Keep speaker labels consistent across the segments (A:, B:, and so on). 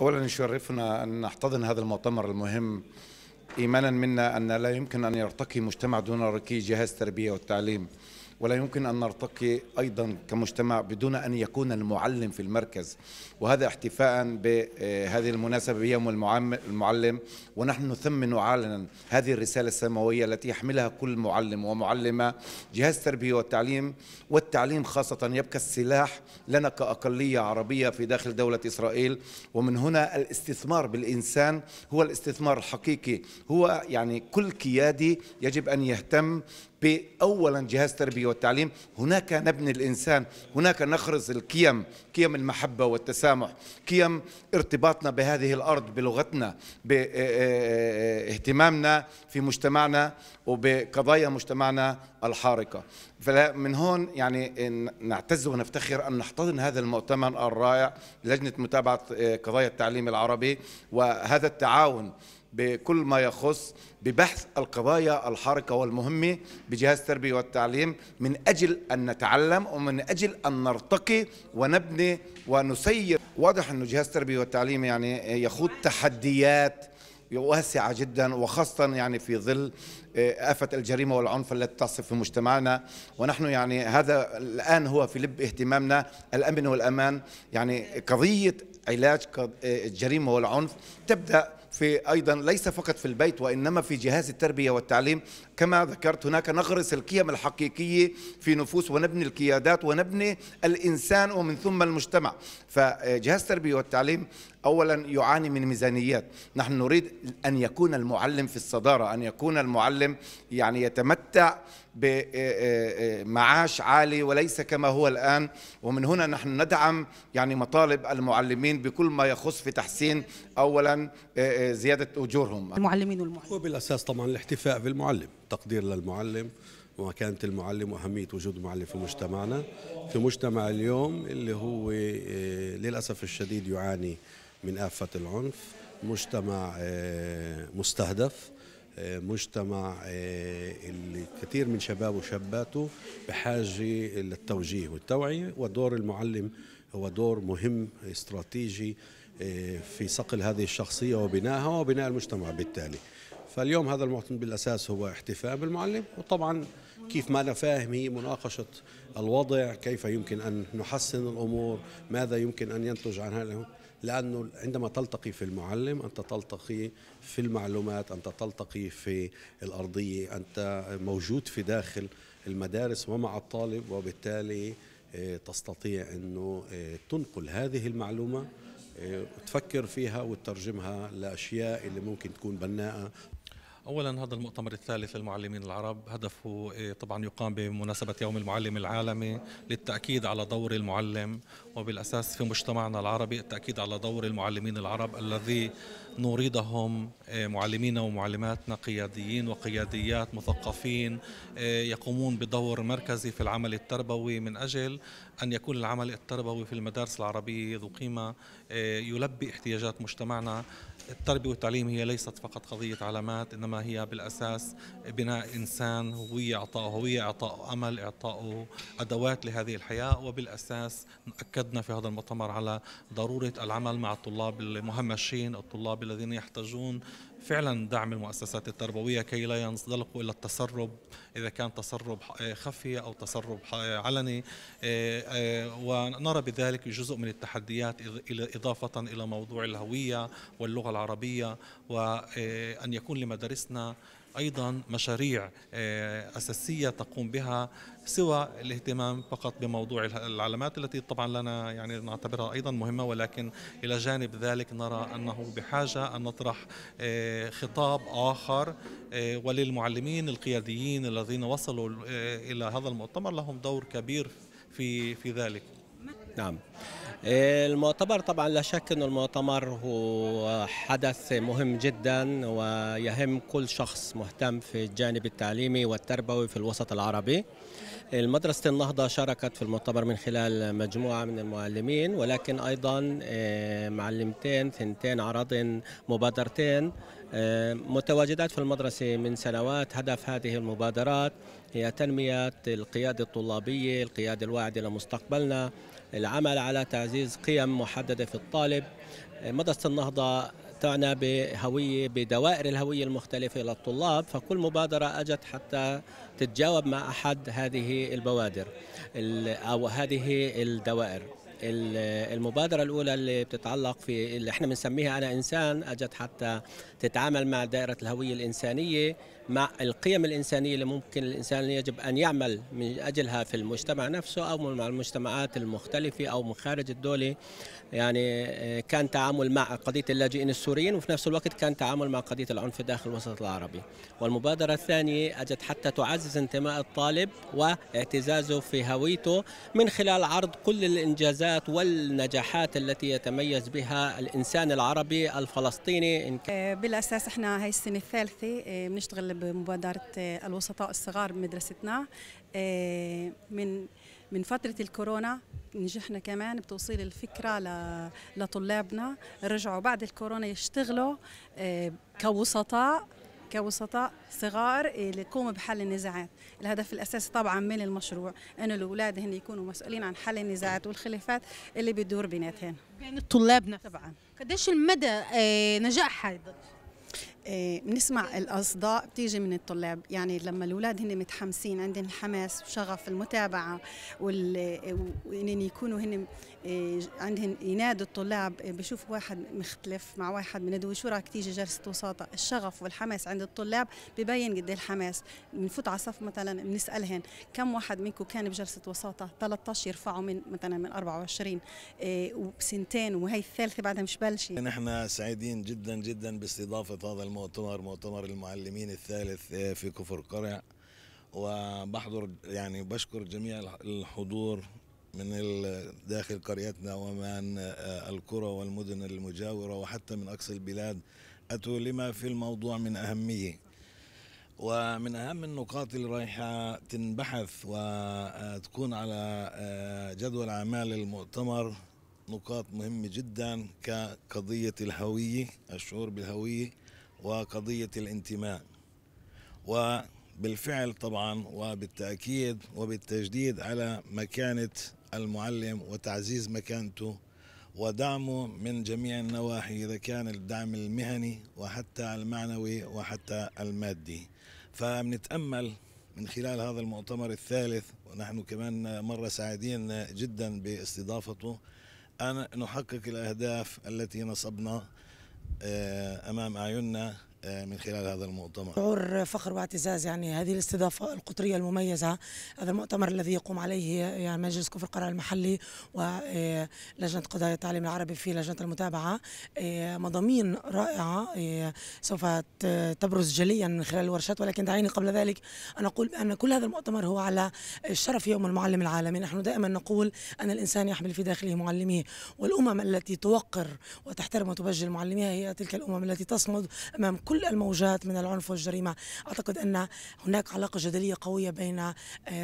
A: اولا يشرفنا ان نحتضن هذا المؤتمر المهم ايمانا منا ان لا يمكن ان يرتقي مجتمع دون ركي جهاز التربيه والتعليم ولا يمكن أن نرتقي أيضا كمجتمع بدون أن يكون المعلم في المركز وهذا احتفاء بهذه المناسبة بيوم المعلم ونحن نثمن علنا هذه الرسالة السماوية التي يحملها كل معلم ومعلمة جهاز التربية والتعليم والتعليم خاصة يبقى السلاح لنا كأقلية عربية في داخل دولة إسرائيل ومن هنا الاستثمار بالإنسان هو الاستثمار الحقيقي هو يعني كل كيادي يجب أن يهتم بأولا جهاز تربية والتعليم هناك نبني الإنسان هناك نخرز القيم قيم المحبة والتسامح قيم ارتباطنا بهذه الأرض بلغتنا باهتمامنا آه، آه، آه، في مجتمعنا وبقضايا مجتمعنا الحارقة فمن هون يعني نعتز ونفتخر أن نحتضن هذا المؤتمر الرائع لجنة متابعة قضايا التعليم العربي وهذا التعاون بكل ما يخص ببحث القضايا الحركة والمهمة بجهاز التربية والتعليم من أجل أن نتعلم ومن أجل أن نرتقي ونبني ونسير واضح أنه جهاز التربية والتعليم يعني يخوض تحديات واسعة جدا وخاصة يعني في ظل آه، آفة الجريمة والعنف التي تصف في مجتمعنا ونحن يعني هذا الآن هو في لب اهتمامنا الأمن والأمان يعني قضية علاج آه، الجريمة والعنف تبدأ في أيضا ليس فقط في البيت وإنما في جهاز التربية والتعليم كما ذكرت هناك نغرس القيم الحقيقية في نفوس ونبني القيادات ونبني الإنسان ومن ثم المجتمع فجهاز التربية والتعليم اولا يعاني من ميزانيات نحن نريد ان يكون المعلم في الصداره ان يكون المعلم يعني يتمتع بمعاش آه، آه، آه، عالي وليس كما هو الآن ومن هنا نحن ندعم يعني مطالب المعلمين بكل ما يخص في تحسين أولا زيادة أجورهم
B: المعلمين والمعلمين وبالأساس طبعا الاحتفاء بالمعلم تقدير للمعلم ومكانة المعلم وأهمية وجود المعلم في مجتمعنا في مجتمع اليوم اللي هو للأسف الشديد يعاني من آفة العنف مجتمع مستهدف مجتمع آه، اللي كثير من شبابه وشاباته بحاجة للتوجيه والتوعية ودور المعلم هو دور مهم استراتيجي آه، في صقل هذه الشخصية وبنائها وبناء المجتمع بالتالي فاليوم هذا المعتمد بالأساس هو احتفاء بالمعلم وطبعا كيف ما أنا فاهم هي مناقشة الوضع كيف يمكن أن نحسن الأمور ماذا يمكن أن ينتج عنها لأنه عندما تلتقي في المعلم أنت تلتقي في المعلومات أنت تلتقي في الأرضية أنت موجود في داخل المدارس ومع الطالب وبالتالي آه، تستطيع أنه آه، تنقل هذه المعلومة آه، تفكر فيها وتترجمها لأشياء اللي ممكن تكون بناءة
C: اولا هذا المؤتمر الثالث للمعلمين العرب هدفه إيه، طبعا يقام بمناسبه يوم المعلم العالمي للتاكيد على دور المعلم وبالاساس في مجتمعنا العربي التاكيد على دور المعلمين العرب الذي نريدهم إيه، معلمين ومعلماتنا قياديين وقياديات مثقفين إيه، يقومون بدور مركزي في العمل التربوي من اجل ان يكون العمل التربوي في المدارس العربيه ذو قيمه يلبي احتياجات مجتمعنا التربية والتعليم هي ليست فقط قضية علامات إنما هي بالأساس بناء إنسان هوية إعطاء هوية إعطاء أمل إعطاء أدوات لهذه الحياة وبالأساس أكدنا في هذا المؤتمر على ضرورة العمل مع الطلاب المهمشين الطلاب الذين يحتاجون فعلا دعم المؤسسات التربويه كي لا ينزلقوا الى التسرب اذا كان تسرب آه، خفي او تسرب آه، علني آه، ونرى بذلك جزء من التحديات اضافه الى موضوع الهويه واللغه العربيه وان يكون لمدارسنا أيضا مشاريع آه، أساسية تقوم بها سوى الاهتمام فقط بموضوع العلامات التي طبعا لنا يعني نعتبرها أيضا مهمة ولكن إلى جانب ذلك نرى أنه بحاجة أن نطرح آه، خطاب آخر آه، وللمعلمين القياديين الذين وصلوا إلى هذا المؤتمر لهم دور كبير في في ذلك نعم المؤتمر طبعا لا شك أن المؤتمر
D: هو حدث مهم جدا ويهم كل شخص مهتم في الجانب التعليمي والتربوي في الوسط العربي المدرسة النهضة شاركت في المؤتمر من خلال مجموعة من المعلمين ولكن أيضا آه، معلمتين ثنتين عرض مبادرتين آه، متواجدات في المدرسة من سنوات هدف هذه المبادرات هي تنمية القيادة الطلابية القيادة الواعدة لمستقبلنا العمل على تعزيز قيم محددة في الطالب مدرسة النهضة تعنى بهوية بدوائر الهوية المختلفة للطلاب فكل مبادرة أجت حتى تتجاوب مع أحد هذه البوادر أو هذه الدوائر المبادرة الأولى اللي بتتعلق في اللي احنا بنسميها أنا إنسان أجت حتى تتعامل مع دائرة الهوية الإنسانية مع القيم الإنسانية اللي ممكن الإنسان يجب أن يعمل من أجلها في المجتمع نفسه أو مع المجتمعات المختلفة أو من خارج الدولة يعني آه، كان تعامل مع قضية اللاجئين السوريين وفي نفس الوقت كان تعامل مع قضية العنف داخل الوسط العربي والمبادرة الثانية أجت حتى تعزز انتماء الطالب واعتزازه في هويته من خلال عرض كل الإنجازات الانجازات والنجاحات التي يتميز بها الانسان العربي الفلسطيني إن كان
E: إيه، بالاساس احنا هاي السنه الثالثه إيه، بنشتغل بمبادره إيه، الوسطاء الصغار بمدرستنا من من فتره الكورونا نجحنا كمان بتوصيل الفكره لطلابنا رجعوا بعد الكورونا يشتغلوا كوسطاء كوسطاء صغار يقوموا إيه، بحل النزاعات الهدف الأساسي طبعا من المشروع أنه الأولاد هن يكونوا مسؤولين عن حل النزاعات والخلافات اللي بتدور بيناتهم بين الطلاب نفسهم طبعا قديش المدى إيه، نجاح هذا إيه، بنسمع الاصداء بتيجي من الطلاب يعني لما الاولاد هن متحمسين عندهم الحماس وشغف المتابعه وان يكونوا هن إيه، عندهم ينادوا الطلاب بشوفوا واحد مختلف مع واحد من شو رايك تيجي جلسه وساطه الشغف والحماس عند الطلاب ببين قد إيه الحماس بنفوت على صف مثلا بنسالهم كم واحد منكم كان بجلسه وساطه 13 يرفعوا من مثلا من 24 وبسنتين وهي الثالثه بعدها مش بلشي
F: نحن سعيدين جدا جدا باستضافه هذا الم... مؤتمر مؤتمر المعلمين الثالث آه، في كفر قرع وبحضر يعني بشكر جميع الحضور من داخل قريتنا ومن آه، القرى والمدن المجاورة وحتى من أقصى البلاد أتوا لما في الموضوع من أهمية ومن أهم النقاط اللي رايحة تنبحث وتكون على آه، جدول أعمال المؤتمر نقاط مهمة جدا كقضية الهوية الشعور بالهوية وقضية الانتماء وبالفعل طبعا وبالتأكيد وبالتجديد على مكانة المعلم وتعزيز مكانته ودعمه من جميع النواحي إذا كان الدعم المهني وحتى المعنوي وحتى المادي فبنتأمل من خلال هذا المؤتمر الثالث ونحن كمان مرة سعيدين جدا باستضافته أن نحقق الأهداف التي نصبنا آه، امام اعيننا آه، من خلال هذا المؤتمر
G: شعور فخر واعتزاز يعني هذه الاستضافة القطرية المميزة هذا المؤتمر الذي يقوم عليه يعني مجلس كفر القرار المحلي ولجنة آه، قضايا التعليم العربي في لجنة المتابعة آه، مضامين رائعة سوف تبرز جليا من خلال الورشات ولكن دعيني قبل ذلك أن أقول بأن كل هذا المؤتمر هو على شرف يوم المعلم العالمي نحن دائما نقول أن الإنسان يحمل في داخله معلميه والأمم التي توقر وتحترم وتبجل معلميها هي تلك الأمم التي تصمد أمام كل كل الموجات من العنف والجريمه اعتقد ان هناك علاقه جدليه قويه بين آه،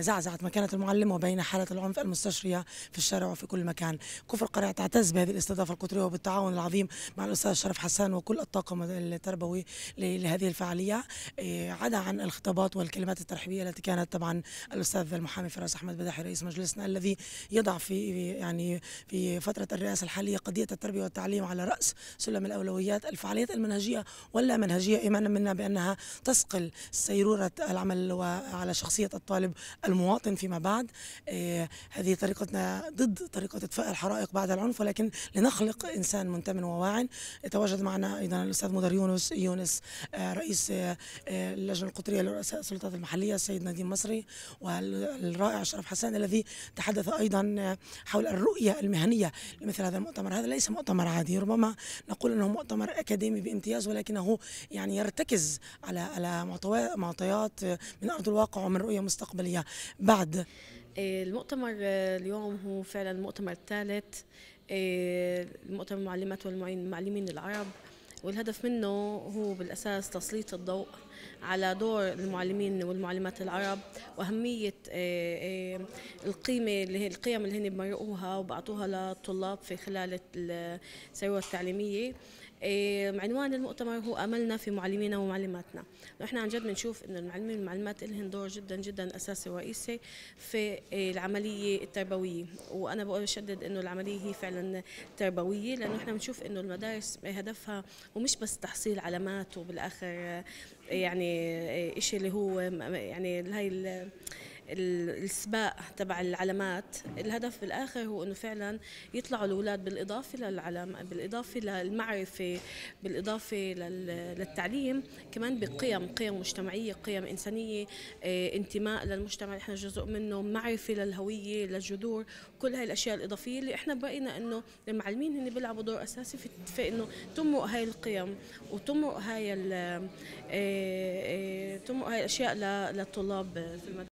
G: زعزعه مكانه المعلم وبين حاله العنف المستشريه في الشارع وفي كل مكان كفر قرية تعتز بهذه الاستضافه القطريه وبالتعاون العظيم مع الاستاذ شرف حسان وكل الطاقم التربوي لهذه الفعاليه آه، عدا عن الخطابات والكلمات الترحيبيه التي كانت طبعا الاستاذ المحامي فراس احمد بداحي رئيس مجلسنا الذي يضع في يعني في فتره الرئاسه الحاليه قضيه التربيه والتعليم على راس سلم الاولويات الفعاليات المنهجيه واللا منهجية المنهجية إيمانا منا بأنها تسقل سيرورة العمل وعلى شخصية الطالب المواطن فيما بعد آه، هذه طريقتنا ضد طريقة إطفاء الحرائق بعد العنف ولكن لنخلق إنسان منتمن وواعي تواجد معنا أيضا الأستاذ مدر يونس يونس آه، رئيس آه، اللجنة القطرية لرؤساء السلطات المحلية السيد نديم مصري والرائع شرف حسان الذي تحدث أيضا حول الرؤية المهنية لمثل هذا المؤتمر هذا ليس مؤتمر عادي ربما نقول أنه مؤتمر أكاديمي بامتياز ولكنه يعني يرتكز على على معطيات من ارض الواقع ومن رؤيه مستقبليه بعد آه، المؤتمر اليوم
H: هو فعلا المؤتمر الثالث آه، المؤتمر المعلمات والمعلمين العرب والهدف منه هو بالأساس تسليط الضوء على دور المعلمين والمعلمات العرب وأهمية آه، القيمة اللي هي القيم اللي هن بمرقوها وبعطوها للطلاب في خلال الثروة التعليمية إيه، عنوان المؤتمر هو املنا في معلمينا ومعلماتنا نحن عن جد بنشوف انه المعلمين والمعلمات لهم دور جدا جدا اساسي ورئيسي في إيه، العمليه التربويه وانا بشدد انه العمليه هي فعلا تربويه لانه نحن بنشوف انه المدارس هدفها ومش بس تحصيل علامات وبالاخر إيه، يعني شيء اللي هو يعني هاي السباق تبع العلامات الهدف بالاخر هو انه فعلا يطلعوا الاولاد بالاضافه للعلامة بالاضافه للمعرفه بالاضافه للتعليم كمان بقيم قيم مجتمعيه قيم انسانيه آه، انتماء للمجتمع اللي احنا جزء منه معرفه للهويه للجذور كل هاي الاشياء الاضافيه اللي احنا براينا انه المعلمين هن بيلعبوا دور اساسي في, في انه تمرق هاي القيم وتمرق هاي آه، آه، تمرق هاي الاشياء للطلاب في المدرسه